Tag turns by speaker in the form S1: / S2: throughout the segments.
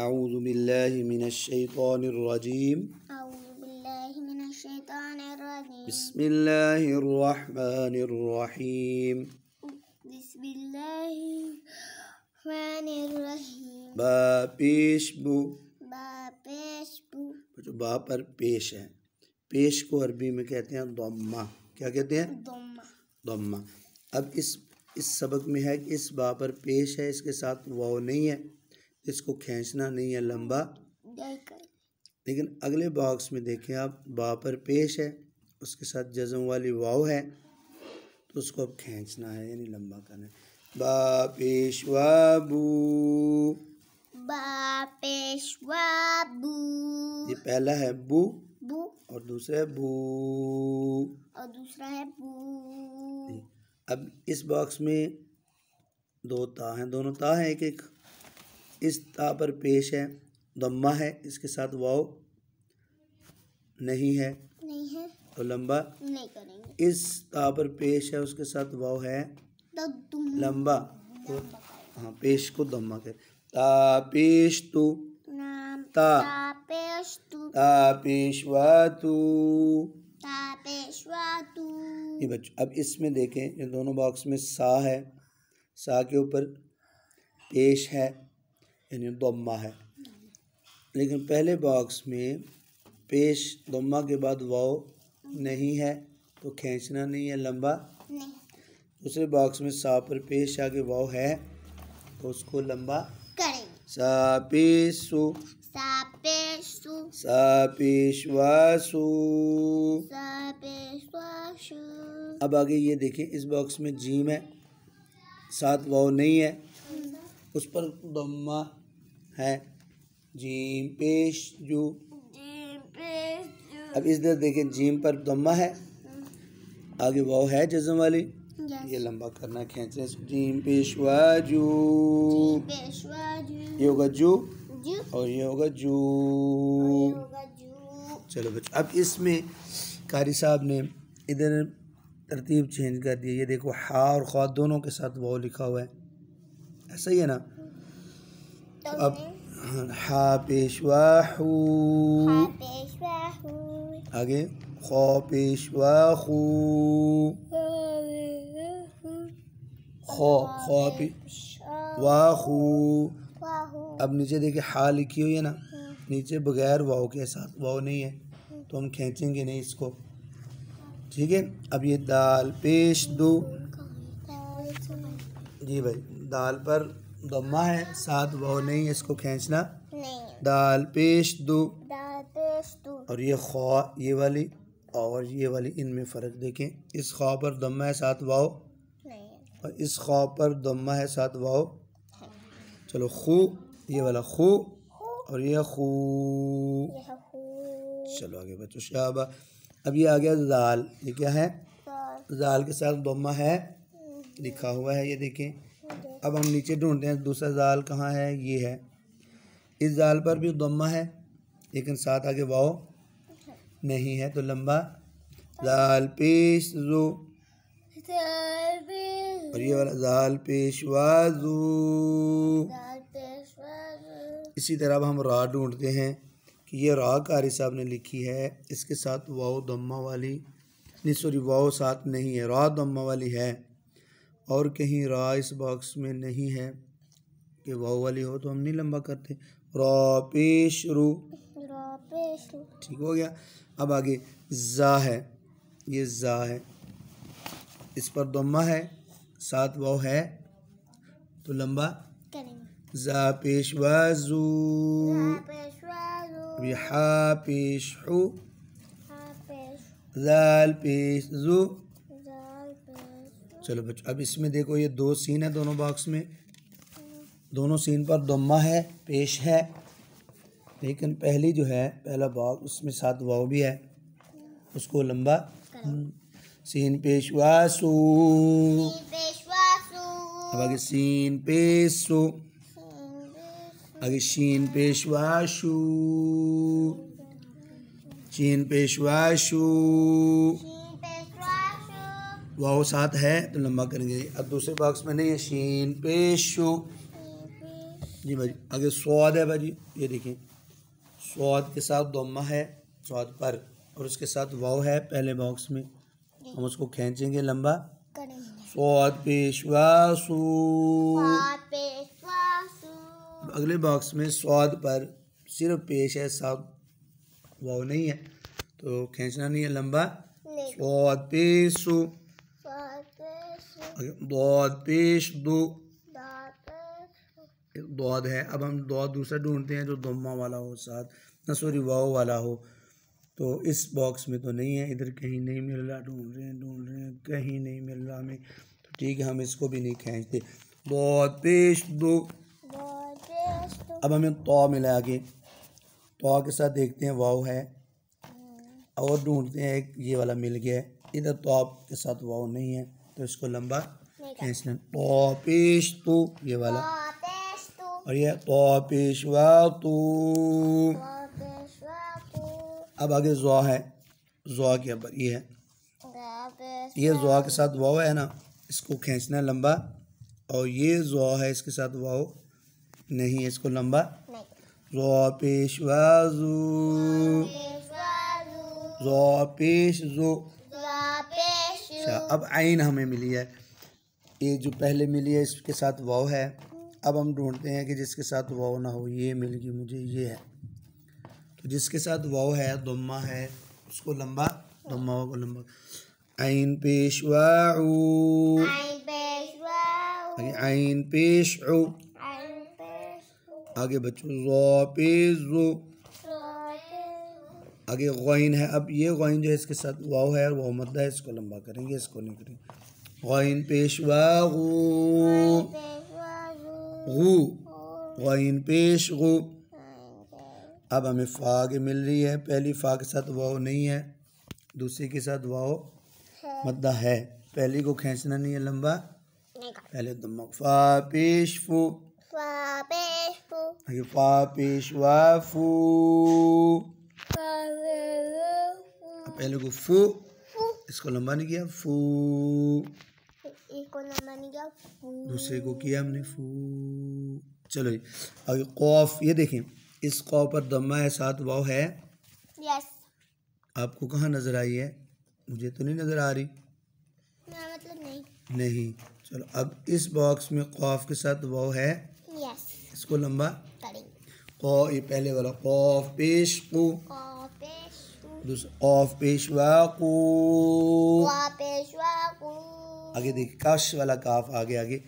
S1: أعوذ بالله من الشيطان الرجيم أعوذ بالله من الشيطان الرجيم بسم الله الرحمن الرحيم
S2: بسم الله الرحمن الرحيم
S1: बा بو बु
S2: बा पेश बु
S1: जो बा पर पेश है पेश को अरबी में कहते हैं दोम्मा क्या कहते ضمہ दोम्मा दोम्मा اس इस इस सबक में है कि इस बा पर पेश है इसके साथ वाव नहीं है इसको खींचना नहीं है लंबा लेकिन अगले बॉक्स में देखें आप बा पर पेश है उसके साथ जजम वाली वाव है तो उसको अब खींचना है यानी लंबा करना है बा पेश ये पहला है बू बू और दूसरा है बू
S2: और दूसरा है बू
S1: अब इस बॉक्स में दो ता हैं दोनों ता हैं एक एक इस ता पर पेश है दम्मा है इसके साथ वाओ नहीं है नहीं है तो लंबा नहीं करेंगे इस ता पर पेश है उसके साथ वाओ है लंबा तो हाँ पेश को दम्मा कर ता पेश तू ता ता पेशवा तू ये बच्चों अब इसमें देखें ये दोनों बॉक्स में सा है सा के ऊपर पेश है यानी दम्मा है लेकिन पहले बॉक्स में पेश दम्मा के बाद वाओ नहीं है तो खींचना नहीं है लंबा दूसरे बॉक्स में सा पर पेश आगे वाओ है तो उसको लंबा सा सापेशु
S2: सापेशवासु सापेशवासु अब
S1: आगे ये देखें इस बॉक्स में जीम है साथ वाओ नहीं है उस पर दम्मा है जीम पेश जू अब इस दर देखें जीम पर दम्मा है आगे वाव है जज्म वाली ये लंबा करना खींच रहे हैं जीम पेशवा जू ये होगा जू और ये होगा जू चलो बच्चों अब इसमें कारी साहब ने इधर तरतीब चेंज कर दी ये देखो हा और ख्वा दोनों के साथ वाव लिखा हुआ है ऐसा ही है ना अब हा पेशवा आगे खो पेशवा खू वाहू अब नीचे देखिए हा लिखी हुई है ना हाँ। नीचे बगैर वाओ के साथ वाओ नहीं है हाँ। तो हम खींचेंगे नहीं इसको ठीक है अब ये दाल पेश दो जी भाई दाल पर दम्मा तो है साथ वो नहीं है इसको खींचना दाल पेश दो दाल पेश दो और ये खा ये वाली और ये वाली इनमें फ़र्क देखें इस खा पर दम्मा तो है साथ वाओ और इस खा पर दम्मा तो है साथ वाओ हाँ। चलो खू ये वाला खू और ये खू चलो आगे बच्चों शाबा अब ये आ गया दाल ये क्या है दाल के साथ दम्मा है हम्म। लिखा हुआ है ये देखें अब हम नीचे ढूंढते हैं दूसरा जाल कहाँ है ये है इस जाल पर भी दम्मा है लेकिन साथ आगे वाओ नहीं है तो लंबा जाल पेश जो और ये वाला जाल जो इसी तरह अब हम रा ढूंढते हैं कि ये रा कारी साहब ने लिखी है इसके साथ वाओ दम्मा वाली नहीं सॉरी वाओ साथ नहीं है रा दम्मा वाली है और कहीं रा इस बॉक्स में नहीं है कि वाव वाली हो तो हम नहीं लंबा करते रोपेश रू ठीक हो गया अब आगे जा है ये जा है इस पर दोमा है सात वाव है तो लंबा जा पेश वाजू रिहा पेश हु लाल पेश जू चलो बच्चो अब इसमें देखो ये दो सीन है दोनों बॉक्स में दोनों सीन पर दम्मा है पेश है लेकिन पहली जो है पहला बॉक्स उसमें सात वाव भी है उसको लंबा सीन पेश वासु अब आगे सीन पेशो आगे शीन पेशवाशु चीन पेशवाशु वाओ साथ है तो लंबा करेंगे अब दूसरे बॉक्स में नहीं है शीन पेशो जी भाजी आगे स्वाद है भाजी ये देखें स्वाद के साथ दोमा है स्वाद पर और उसके साथ वाओ है पहले बॉक्स में हम उसको खींचेंगे लंबा स्वाद पेशवासु अगले बॉक्स में स्वाद पर सिर्फ पेश है साथ वाओ नहीं है तो खींचना नहीं है लंबा स्वाद पेशु दौद पेश दो दौद है अब हम दौद दूसरा ढूंढते हैं जो दम्मा वाला हो साथ सॉरी वाओ वाला हो तो इस बॉक्स में तो नहीं है इधर कहीं नहीं मिल रहा ढूंढ रहे हैं ढूंढ रहे हैं कहीं नहीं मिल रहा हमें तो ठीक है हम इसको भी नहीं खींचते बहुत पेश दो अब हमें तो मिला आगे तो के साथ देखते हैं वाओ है हम्म। और ढूंढते हैं एक ये वाला मिल गया है इधर तो के साथ वाओ नहीं है तो इसको लंबा लें पॉपिश तू ये वाला और ये पॉपिश तू अब आगे जुआ है जुआ के ऊपर ये है ये जुआ के साथ वाह है ना इसको खींचना लंबा और ये जुआ है इसके साथ वाह नहीं है इसको लंबा जुआ पेशवा पेश अच्छा अब आइन हमें मिली है ये जो पहले मिली है इसके साथ वाव है अब हम ढूंढते हैं कि जिसके साथ वाव ना हो ये मिल गई मुझे ये है तो जिसके साथ वाव है दम्मा है उसको लंबा दम्मा को लंबा आइन पेश आइन पेश आगे बच्चों जो पेश आगे गौन है अब ये गोइन जो है इसके साथ वाह है वह वाव मद्दा मतलब है इसको लंबा करेंगे इसको नहीं करेंगे गौन पेशवा गु पेश गु अब हमें फाग मिल रही है पहली फाग के साथ वाह नहीं है दूसरी के साथ वाह मद्दा मतलब है पहली को खींचना नहीं है लंबा पहले दम फा पेश फू फा पेश फू फा पेश वाह फू
S2: तो
S1: पहले को फू इसको लंबा नहीं किया फू
S2: को लंबा नहीं किया
S1: दूसरे को किया हमने फू चलो अब खौफ ये देखें इस खौ पर दम्मा है साथ वाव है यस आपको कहाँ नज़र आई है मुझे तो नहीं नज़र आ रही
S2: मतलब नहीं
S1: नहीं चलो अब इस बॉक्स में खौफ के साथ वाव है यस इसको लंबा करेंगे ق पहले वाला क़ पेश को ऑफ पेशवा को आगे देखिए काश वाला काफ आगे आगे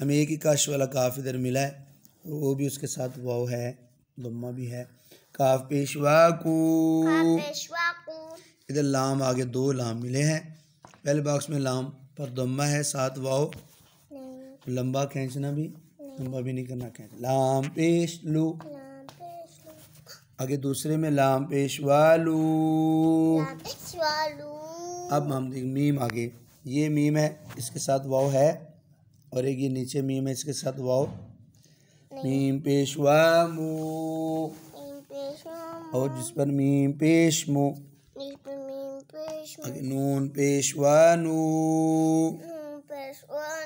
S1: हमें एक ही काश वाला काफ इधर मिला है और वो भी उसके साथ वाव है दम्मा भी है काफ पेशवा e को e इधर लाम आगे दो लाम मिले हैं पहले बॉक्स में लाम पर दम्मा है साथ वाव लंबा खींचना भी लंबा भी नहीं करना कहते लाम पेश लू आगे दूसरे में लाम पेश वालू अब हम मीम आगे ये मीम है इसके साथ वाव है और एक ये नीचे मीम है इसके साथ वाव मीम पेश वामू और जिस पर मीम पेश मो आगे नून पेश नू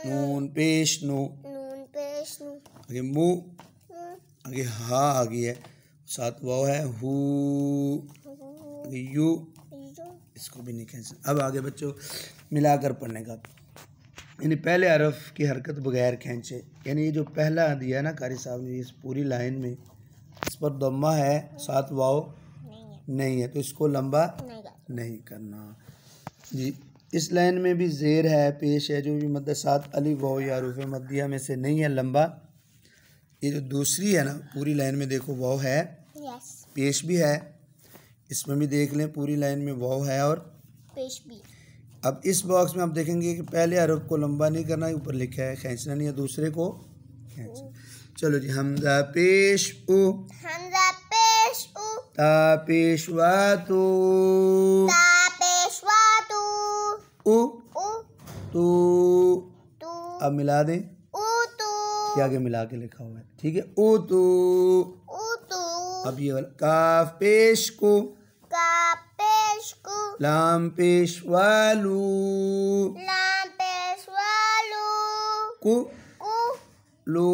S1: नून पेश नू आगे मुँह आगे हा आ गई है साथ वाव है हु यू इसको भी नहीं कैंसिल अब आगे बच्चों मिलाकर पढ़ने का यानी पहले अरफ की हरकत बगैर खींचे यानी ये जो पहला दिया ना कारी साहब ने इस पूरी लाइन में इस पर दम्मा है सात वाओ नहीं, नहीं है तो इसको लंबा नहीं, नहीं करना जी इस लाइन में भी जेर है पेश है जो भी मदद सात अली वाओ या रूफ मदिया में से नहीं है लंबा ये जो दूसरी है ना पूरी लाइन में देखो वाव है पेश भी है इसमें भी देख लें पूरी लाइन में वाव है और पेश भी अब इस बॉक्स में आप देखेंगे कि पहले अरब को लंबा नहीं करना ऊपर लिखा है खींचना नहीं है दूसरे को चलो जी हमजा पेश उ
S2: हमजा पेश उ
S1: ता वा तू ता वा तू
S2: उ उ
S1: तू तू अब मिला दें ये आगे मिला के लिखा हुआ है ठीक है ओ तो अब ये वाला काफ पेश को काफ पेश को लाम पेश वालू लाम
S2: पेश वालू को को
S1: लो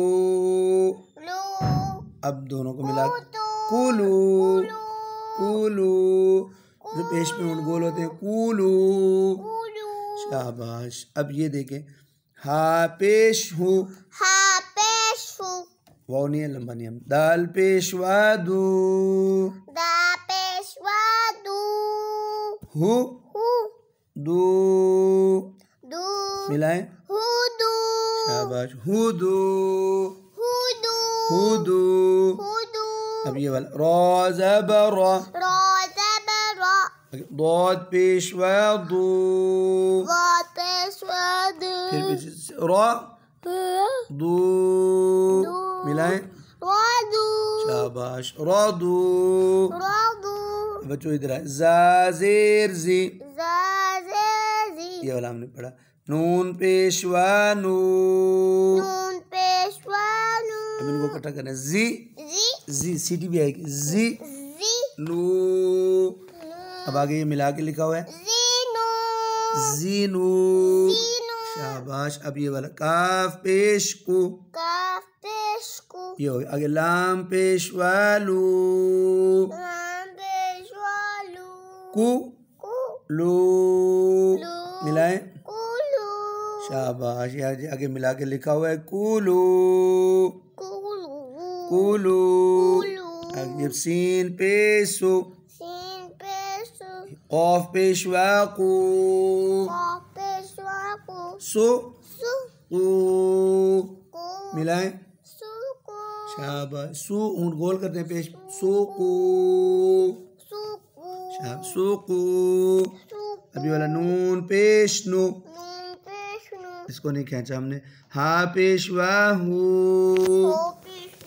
S1: लो अब दोनों को मिला कुलू कुलू जो पेश में उन गोल होते हैं कुलू शाबाश अब ये देखें हा पेश हो हा واو نیم لمبا نیم پیشوا دو
S2: دا پیشوا دو
S1: هو هو دو دو هو هو هو हुदू هو हुदू हुदू अब ये वाला रोजबरा
S2: रोजबरा
S1: ضاد پیش و دو ضاد پیش
S2: و دو
S1: را دو मिलाएं शाबाश बच्चों इधर आए जाजेर जी
S2: ये
S1: वाला हमने पढ़ा नून पेशवानू नून
S2: पेशवानू
S1: अब इनको इकट्ठा करना है जी जी टी भी आएगी जी नू अब आगे ये मिला के लिखा हुआ है जीनू शाबाश अब ये वाला काफ पेश को
S2: काफ पेशकु
S1: योगी आगे लाम पेश वालू लाम पेश वालू कु मिलाए शाबाश यार आगे मिला के लिखा हुआ है कुलू कुलू कुलू आगे सीन पेशु सीन पेशु कॉफ पेशवा कु पेशवा कु सु सु मिलाए शाबाश सो गोल करते हैं पेश सो को सो को अभी वाला नून पेश नो इसको नहीं खेचा हमने हा पेशवा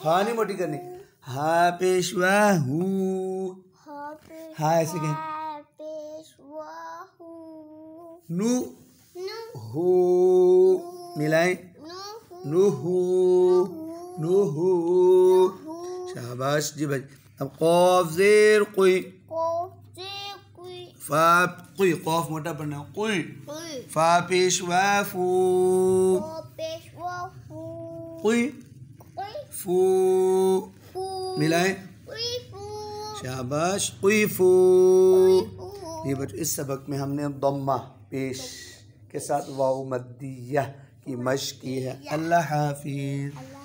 S1: हा नहीं मोटी करनी हा पेशवा हा ऐसे कहें नू हो मिलाए नू हो نوه شاباش جبج قاف زير قوي قاف زير قوي فا قوي قاف مدة بنا فا بيش وافو
S2: بيش وافو
S1: قوي فو ملاي शाबाश कुफू ये बच्चों इस सबक में हमने दम्मा पेश के साथ वाउ मद्दिया की मश की है अल्लाह हाफिज़